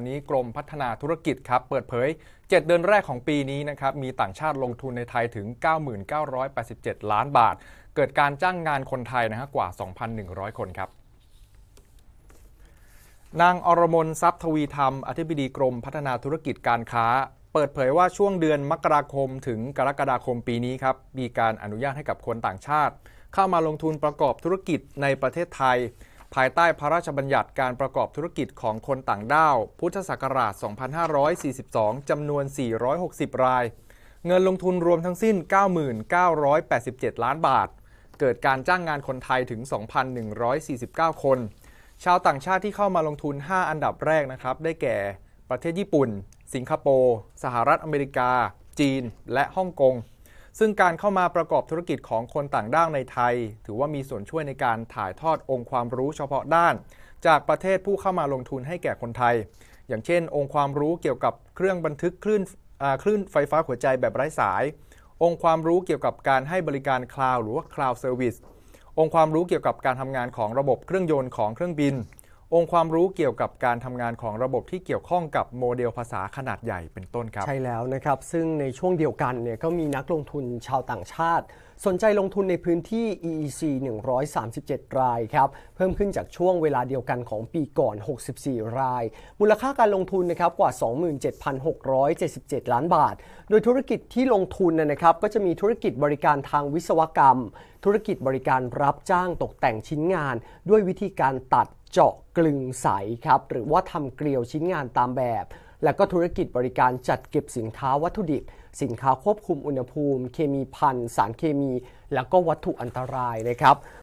ันนี้กรมพัฒนาธุรกิจครับเปิดเผย 7 เดือนแรกของปีนี้นะครับมีต่างชาติลงทุนในไทยถึง 9,987 ล้านบาท เกิดการจ้างงานคนไทยนะฮะกว่า 2,100 คนครับ นางอรมนทรัพย์ทวีธรรมอธิบดีกรมพัฒนาธุรกิจการค้า เปิดเผยว่าช่วงเดือนมกราคมถึงกรกฎาคมปีนี้ครับมีการอนุญาตให้กับคนต่างชาติ เข้ามาลงทุนประกอบธุรกิจในประเทศไทยภายใต้พระราชบัญญัติการประกอบธุรกิจของคนต่างด้าว พุทธศักราช 2542 จำนวน 460 ราย เงินลงทุนรวมทั้งสิ้น 9,987 ล้านบาท เกิดการจ้างงานคนไทยถึง 2,149 คน ชาวต่างชาติที่เข้ามาลงทุน 5 อันดับแรกนะครับ ได้แก่ ประเทศญี่ปุ่น สิงคโปร์ สหรัฐอเมริกา จีน และฮ่องกงซึ่งการเข้ามาประกอบธุรกิจของคนต่างด้าวในไทย ถือว่ามีส่วนช่วยในการถ่ายทอดองค์ความรู้เฉพาะด้าน จากประเทศผู้เข้ามาลงทุนให้แก่คนไทย อย่างเช่นองค์ความรู้เกี่ยวกับเครื่องบันทึกคลื่นคลื่นไฟฟ้าหัวใจแบบไร้สาย องค์ความรู้เกี่ยวกับการให้บริการคลาวหรือว่าคลาวเซอร์วิสองค์ความรู้เกี่ยวกับการทำงานของระบบเครื่องยนต์ของเครื่องบินองค์ความรู้เกี่ยวกับการทำงานของระบบที่เกี่ยวข้องกับโมเดลภาษาขนาดใหญ่เป็นต้นครับ ใช่แล้วนะครับ ซึ่งในช่วงเดียวกันเนี่ยก็มีนักลงทุนชาวต่างชาติ สนใจลงทุนในพื้นที่ EEC 137 รายครับเพิ่มขึ้นจากช่วงเวลาเดียวกันของปีก่อน 64 ราย มูลค่าการลงทุนนะครับกว่า 27,677 ล้านบาท โดยธุรกิจที่ลงทุนนะครับก็จะมีธุรกิจบริการทางวิศวกรรมธุรกิจบริการรับจ้างตกแต่งชิ้นงาน ด้วยวิธีการตัดเจาะกลึงใสครับหรือว่าทำเกลียวชิ้นงานตามแบบ และก็ธุรกิจบริการจัดเก็บสินค้าวัตถุดิบสินค้าควบคุมอุณหภูมิ เคมีพันสารเคมี และก็วัตถุอันตรายนะครับ